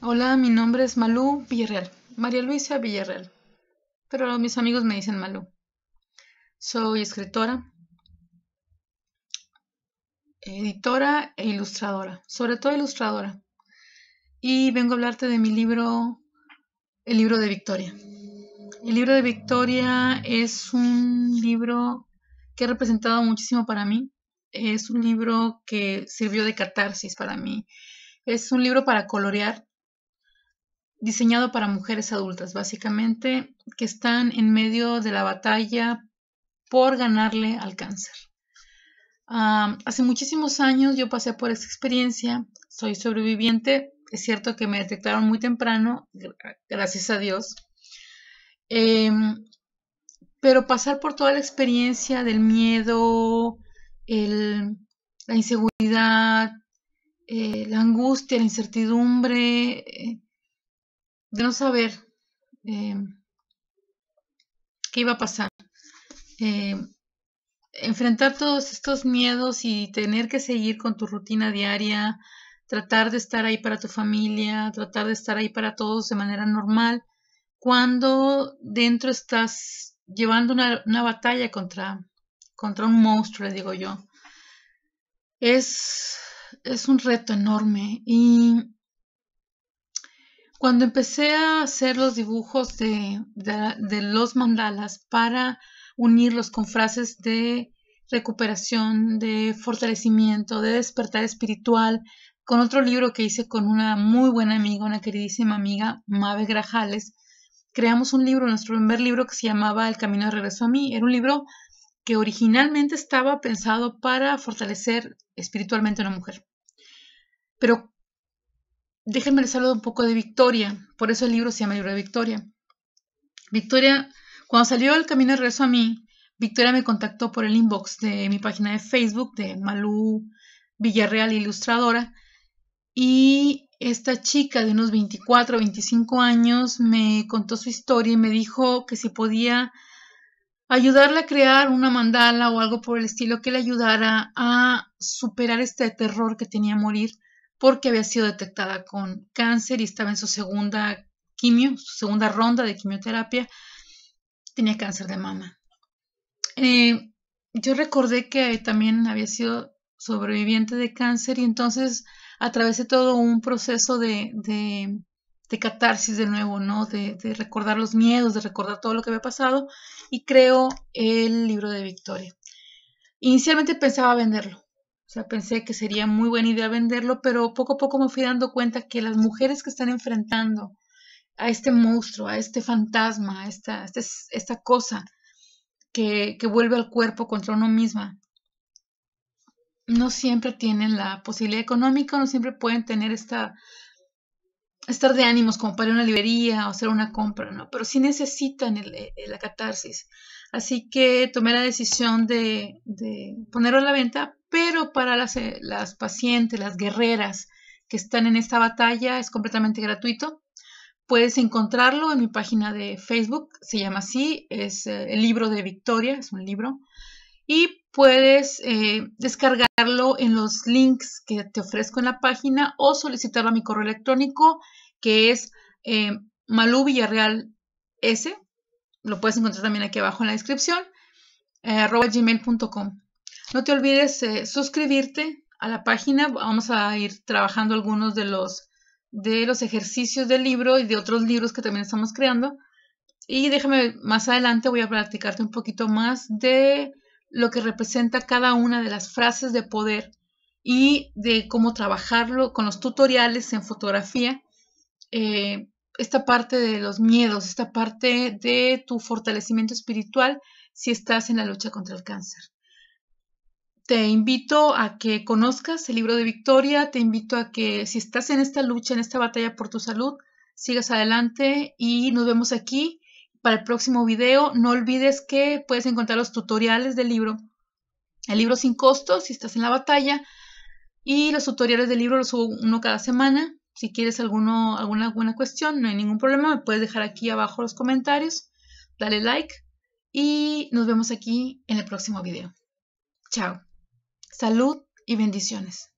Hola, mi nombre es Malú Villarreal, María Luisa Villarreal, pero mis amigos me dicen Malú. Soy escritora, editora e ilustradora, sobre todo ilustradora. Y vengo a hablarte de mi libro, el libro de Victoria. El libro de Victoria es un libro que ha representado muchísimo para mí. Es un libro que sirvió de catarsis para mí. Es un libro para colorear diseñado para mujeres adultas, básicamente, que están en medio de la batalla por ganarle al cáncer. Ah, hace muchísimos años yo pasé por esta experiencia, soy sobreviviente, es cierto que me detectaron muy temprano, gracias a Dios, em, pero pasar por toda la experiencia del miedo, la inseguridad, eh, la angustia, la incertidumbre, eh, de no saber em, qué iba a pasar. Em, enfrentar todos estos miedos y tener que seguir con tu rutina diaria, tratar de estar ahí para tu familia, tratar de estar ahí para todos de manera normal, cuando dentro estás llevando una, batalla contra, contra un monstruo, le digo yo. Es, es un reto enorme y cuando empecé a hacer los dibujos de, los mandalas para unirlos con frases de recuperación, de fortalecimiento, de despertar espiritual, con otro libro que hice con una muy buena amiga, una queridísima amiga, Mave Grajales, creamos un libro, nuestro primer libro que se llamaba El Camino de Regreso a mí. Era un libro que originalmente estaba pensado para fortalecer espiritualmente a una mujer. Pero déjenme les saludo un poco de Victoria, por eso el libro se llama Libro de Victoria. Victoria, cuando salió El Camino de Regreso a mí, Victoria me contactó por el inbox de mi página de Facebook de Malú Villarreal Ilustradora y esta chica de unos 24, o 25 años me contó su historia y me dijo que si podía ayudarla a crear una mandala o algo por el estilo que le ayudara a superar este terror que tenía a morir porque había sido detectada con cáncer y estaba en su segunda quimio, su segunda ronda de quimioterapia, tenía cáncer de mama. Eh, yo recordé que también había sido sobreviviente de cáncer y entonces atravesé todo un proceso de, catarsis de nuevo, ¿no? De, de, recordar los miedos, de recordar todo lo que había pasado y creo el libro de Victoria. Inicialmente pensaba venderlo, o sea, pensé que sería muy buena idea venderlo, pero poco a poco me fui dando cuenta que las mujeres que están enfrentando a este monstruo, a este fantasma, a esta, este, esta cosa que, que vuelve al cuerpo contra uno misma, no siempre tienen la posibilidad económica, no siempre pueden tener esta estar de ánimos como para una librería o hacer una compra, ¿no? Pero sí necesitan eh, la catarsis. Así que tomé la decisión de, ponerlo a la venta, pero para las, eh, las, pacientes, las guerreras que están en esta batalla, es completamente gratuito. Puedes encontrarlo en mi página de Facebook, se llama así, es eh, el libro de Victoria, es un libro. Y puedes eh, descargarlo en los links que te ofrezco en la página o solicitarlo a mi correo electrónico que es eh, S. Lo puedes encontrar también aquí abajo en la descripción, eh, gmail.com. No te olvides eh, suscribirte a la página. Vamos a ir trabajando algunos de los, de los ejercicios del libro y de otros libros que también estamos creando. Y déjame, más adelante voy a platicarte un poquito más de lo que representa cada una de las frases de poder y de cómo trabajarlo con los tutoriales en fotografía. Eh, esta parte de los miedos, esta parte de tu fortalecimiento espiritual si estás en la lucha contra el cáncer. Te invito a que conozcas el libro de Victoria, te invito a que si estás en esta lucha, en esta batalla por tu salud, sigas adelante y nos vemos aquí para el próximo video. No olvides que puedes encontrar los tutoriales del libro. El libro sin costo, si estás en la batalla. Y los tutoriales del libro los subo uno cada semana. Si quieres alguna, alguna cuestión, no hay ningún problema. Me puedes dejar aquí abajo los comentarios. Dale like. Y nos vemos aquí en el próximo video. Chao. Salud y bendiciones.